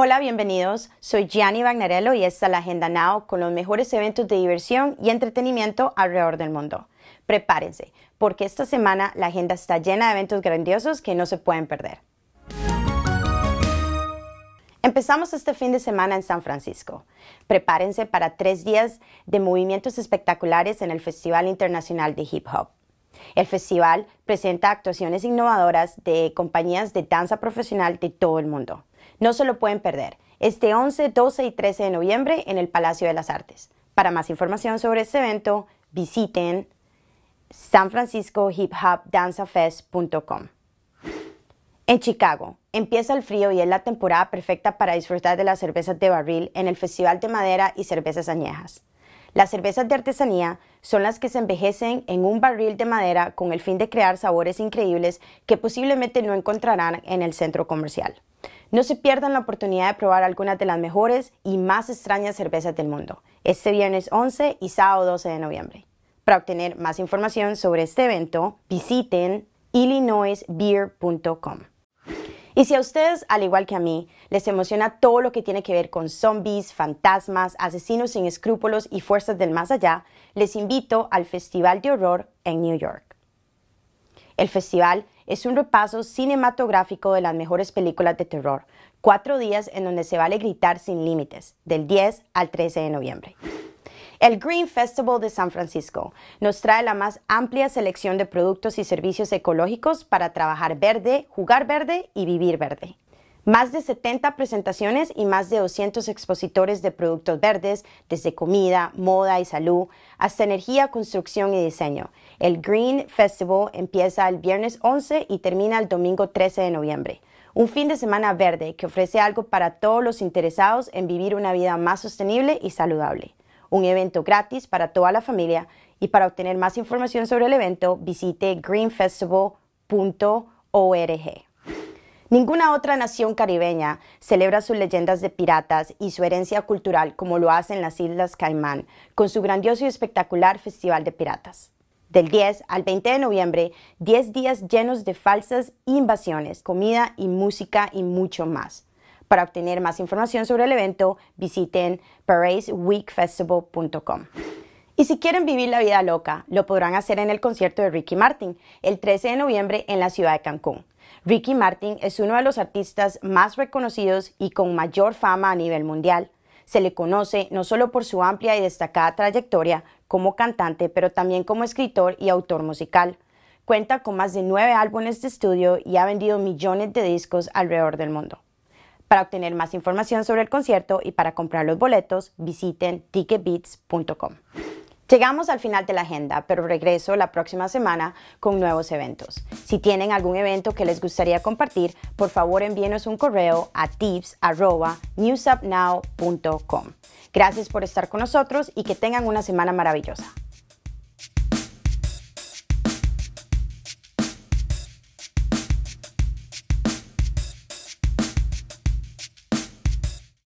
Hola, bienvenidos. Soy Gianni Bagnarello y esta es la Agenda Now con los mejores eventos de diversión y entretenimiento alrededor del mundo. Prepárense, porque esta semana la agenda está llena de eventos grandiosos que no se pueden perder. Empezamos este fin de semana en San Francisco. Prepárense para tres días de movimientos espectaculares en el Festival Internacional de Hip Hop. El festival presenta actuaciones innovadoras de compañías de danza profesional de todo el mundo. No se lo pueden perder, este 11, 12 y 13 de noviembre en el Palacio de las Artes. Para más información sobre este evento, visiten sanfranciscohiphopdanzafest.com. En Chicago, empieza el frío y es la temporada perfecta para disfrutar de las cervezas de barril en el Festival de Madera y Cervezas Añejas. Las cervezas de artesanía son las que se envejecen en un barril de madera con el fin de crear sabores increíbles que posiblemente no encontrarán en el centro comercial. No se pierdan la oportunidad de probar algunas de las mejores y más extrañas cervezas del mundo, este viernes 11 y sábado 12 de noviembre. Para obtener más información sobre este evento, visiten illinoisbeer.com. Y si a ustedes, al igual que a mí, les emociona todo lo que tiene que ver con zombies, fantasmas, asesinos sin escrúpulos y fuerzas del más allá, les invito al Festival de Horror en New York. El festival es un repaso cinematográfico de las mejores películas de terror, cuatro días en donde se vale gritar sin límites, del 10 al 13 de noviembre. El Green Festival de San Francisco nos trae la más amplia selección de productos y servicios ecológicos para trabajar verde, jugar verde y vivir verde. Más de 70 presentaciones y más de 200 expositores de productos verdes, desde comida, moda y salud, hasta energía, construcción y diseño. El Green Festival empieza el viernes 11 y termina el domingo 13 de noviembre. Un fin de semana verde que ofrece algo para todos los interesados en vivir una vida más sostenible y saludable un evento gratis para toda la familia y para obtener más información sobre el evento visite greenfestival.org. Ninguna otra nación caribeña celebra sus leyendas de piratas y su herencia cultural como lo hacen las Islas Caimán, con su grandioso y espectacular Festival de Piratas. Del 10 al 20 de noviembre, 10 días llenos de falsas invasiones, comida y música y mucho más. Para obtener más información sobre el evento, visiten paradesweekfestival.com Y si quieren vivir la vida loca, lo podrán hacer en el concierto de Ricky Martin el 13 de noviembre en la ciudad de Cancún. Ricky Martin es uno de los artistas más reconocidos y con mayor fama a nivel mundial. Se le conoce no solo por su amplia y destacada trayectoria como cantante, pero también como escritor y autor musical. Cuenta con más de nueve álbumes de estudio y ha vendido millones de discos alrededor del mundo. Para obtener más información sobre el concierto y para comprar los boletos, visiten ticketbeats.com. Llegamos al final de la agenda, pero regreso la próxima semana con nuevos eventos. Si tienen algún evento que les gustaría compartir, por favor envíenos un correo a tips.newsupnow.com. Gracias por estar con nosotros y que tengan una semana maravillosa.